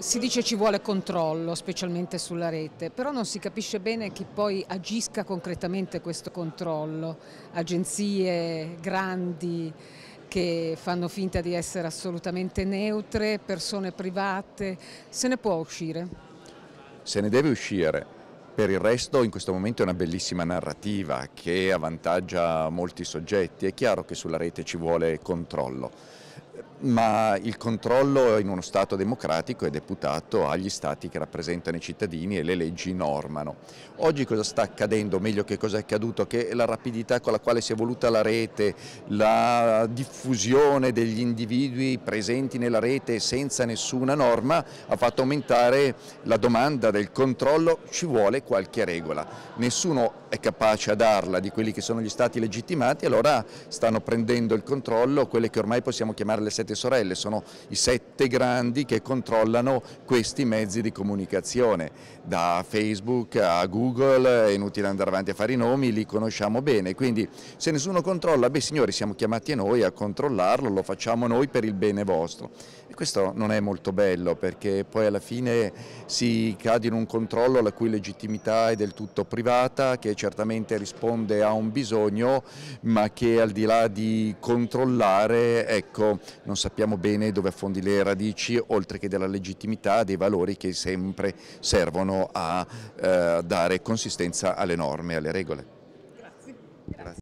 Si dice ci vuole controllo, specialmente sulla rete, però non si capisce bene chi poi agisca concretamente questo controllo. Agenzie grandi che fanno finta di essere assolutamente neutre, persone private, se ne può uscire? Se ne deve uscire. Per il resto in questo momento è una bellissima narrativa che avvantaggia molti soggetti. È chiaro che sulla rete ci vuole controllo ma il controllo in uno Stato democratico è deputato agli Stati che rappresentano i cittadini e le leggi normano. Oggi cosa sta accadendo, o meglio che cosa è accaduto? Che la rapidità con la quale si è evoluta la rete, la diffusione degli individui presenti nella rete senza nessuna norma ha fatto aumentare la domanda del controllo, ci vuole qualche regola. Nessuno è capace a darla di quelli che sono gli Stati legittimati, allora stanno prendendo il controllo quelle che ormai possiamo chiamare le sette sette sorelle, sono i sette grandi che controllano questi mezzi di comunicazione, da Facebook a Google, è inutile andare avanti a fare i nomi, li conosciamo bene, quindi se nessuno controlla, beh signori siamo chiamati noi a controllarlo, lo facciamo noi per il bene vostro. E questo non è molto bello perché poi alla fine si cade in un controllo la cui legittimità è del tutto privata, che certamente risponde a un bisogno, ma che al di là di controllare, ecco, non sappiamo bene dove affondi le radici, oltre che della legittimità dei valori che sempre servono a eh, dare consistenza alle norme, alle regole. Grazie. Grazie.